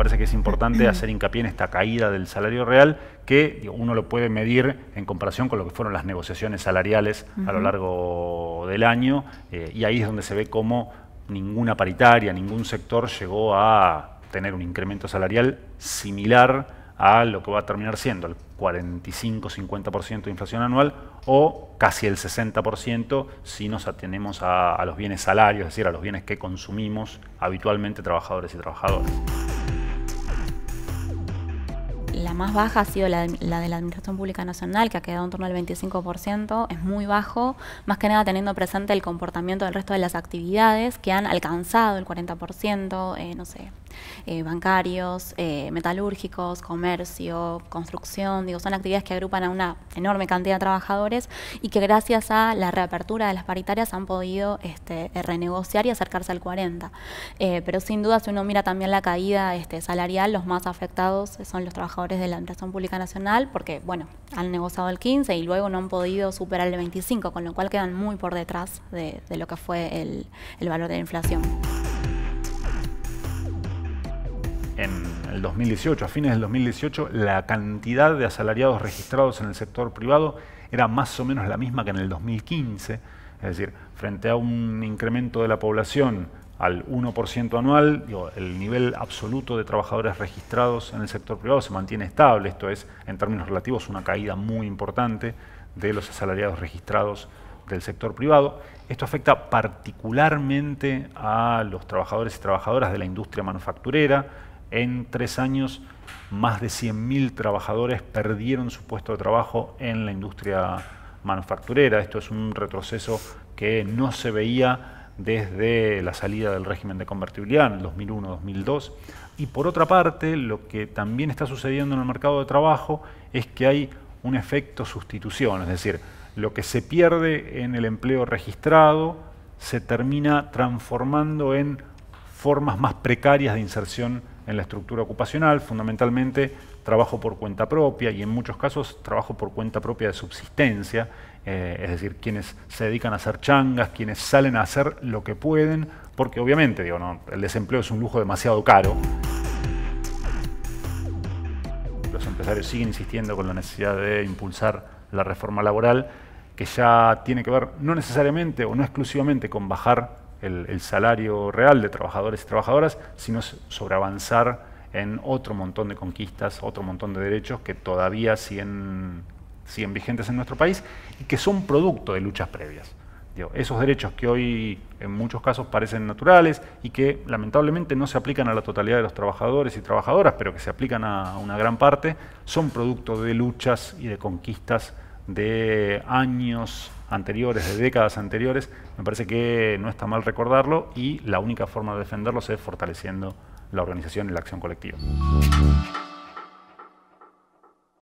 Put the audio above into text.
parece que es importante hacer hincapié en esta caída del salario real, que uno lo puede medir en comparación con lo que fueron las negociaciones salariales a lo largo del año, eh, y ahí es donde se ve cómo ninguna paritaria, ningún sector llegó a tener un incremento salarial similar a lo que va a terminar siendo el 45-50% de inflación anual o casi el 60% si nos atenemos a, a los bienes salarios, es decir, a los bienes que consumimos habitualmente trabajadores y trabajadoras la más baja ha sido la, de la Administración Pública Nacional, que ha quedado en torno al 25%, es muy bajo, más que nada teniendo presente el comportamiento del resto de las actividades que han alcanzado el 40%, eh, no sé, eh, bancarios, eh, metalúrgicos, comercio, construcción, digo, son actividades que agrupan a una enorme cantidad de trabajadores y que gracias a la reapertura de las paritarias han podido este, eh, renegociar y acercarse al 40. pero sin duda, si uno mira también la caída este, salarial, los más afectados son los trabajadores de la Administración Pública Nacional, porque, bueno, han negociado el 15 y luego no han podido superar el 25, con lo cual quedan muy por detrás de, lo que fue el valor de la inflación. en el 2018, a fines del 2018, la cantidad de asalariados registrados en el sector privado era más o menos la misma que en el 2015, es decir, frente a un incremento de la población al 1% anual, el nivel absoluto de trabajadores registrados en el sector privado se mantiene estable, esto es, en términos relativos, una caída muy importante de los asalariados registrados del sector privado. Esto afecta particularmente a los trabajadores y trabajadoras de la industria manufacturera, en tres años, más de 100.000 trabajadores perdieron su puesto de trabajo en la industria manufacturera. Esto es un retroceso que no se veía desde la salida del régimen de convertibilidad en 2001-2002. Y por otra parte, lo que también está sucediendo en el mercado de trabajo es que hay un efecto sustitución, es decir, lo que se pierde en el empleo registrado se termina transformando en formas más precarias de inserción en la estructura ocupacional, fundamentalmente trabajo por cuenta propia y en muchos casos trabajo por cuenta propia de subsistencia, eh, es decir, quienes se dedican a hacer changas, quienes salen a hacer lo que pueden, porque obviamente digo, no, el desempleo es un lujo demasiado caro. Los empresarios siguen insistiendo con la necesidad de impulsar la reforma laboral, que ya tiene que ver no necesariamente o no exclusivamente con bajar el, salario real de trabajadores y trabajadoras, sino sobre avanzar en otro montón de conquistas, otro montón de derechos que todavía siguen, vigentes en nuestro país y que son producto de luchas previas. esos derechos que hoy en muchos casos parecen naturales y que lamentablemente no se aplican a la totalidad de los trabajadores y trabajadoras, pero que se aplican a una gran parte, son producto de luchas y de conquistas de años anteriores, de décadas anteriores, me parece que no está mal recordarlo y la única forma de defenderlo es fortaleciendo la organización y la acción colectiva.